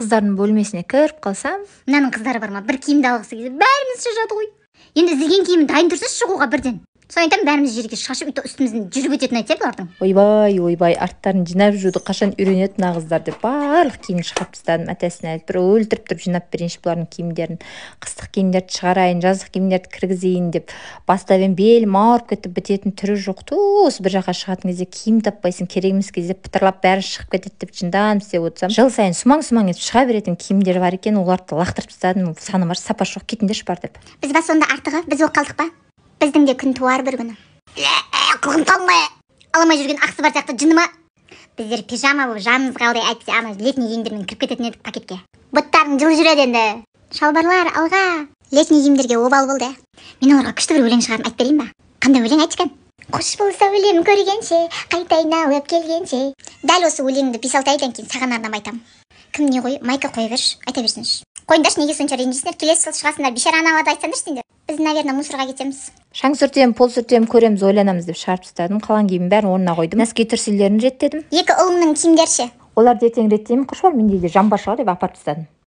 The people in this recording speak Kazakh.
қыздардың бөлмесіне кіріп қалсам мынаның қыздары бар ма бір киімді алғысы келсе бәріміз шашады ғой енді іздеген киімі дайын тұрса шығуға бірден соны айтамын бәріміз жерге шашып өйтіп үстімізден жүріп өтетінін айтсай иә, бұлардың ойбай ойбай арттарын жинап жүруді қашан үйренеді мына қыздар деп барлық киімін шығарып тастадым әтесіне айтып бір өлтіріп тұрып жинап берейінші бұлардың киімдерін қыстық киімдерді шығарайын жаздық киімдерді кіргізейін деп бастап белім ауырып кетіп бітетін түрі жоқ ту осы бір жаққа шығатын кезде киім таппайсың керек емес кезде пытырлап бәрі шығып кетеді деп жынданып істеп отырсам жыл сайын сумаң сумаң етіп шыға беретін киімдер бар екен оларды лақтырып тастадым саны бар сапасы жоқ кетіңдерші бар деп біз ба сонда артығы біз болып қалдық па біздің де күн туар бір күні қылғын қалмай алмай жүрген ақсы бар сияқты жыны ма біздер пижама болып жанымыз қалды әйтпесе ана летний киімдермен кіріп кететін едік пакетке бұттарың жылы жүреді енді шалбарлар алға летний киімдерге обал болды мен оларға күшті бір өлең шығарып айтып берейін ба қандай өлең айтшы екен қош болса сәулем көргенше қайта айналып келгенше дәл осы өлеңді бес алты айдан кейін саған арнап айтамын кім не ғой майка қоя берші айта берсінші қойыңдаршы неге сонша ренжисіңдер келесі жылы шығасыңдар бейшара аналарды айтсаңдаршы сендер біз наверное мусорға кетеміз шаң сүртем, пол сүртем, көреміз ойланамыз деп шығарып тастадым қалған киімнің бәрін орнына қойдым нәски түрселерін реттедім екі ұлымның киімдері ше оларды ертең реттеймін бол, менде де жамбар шығар деп апарып тастадым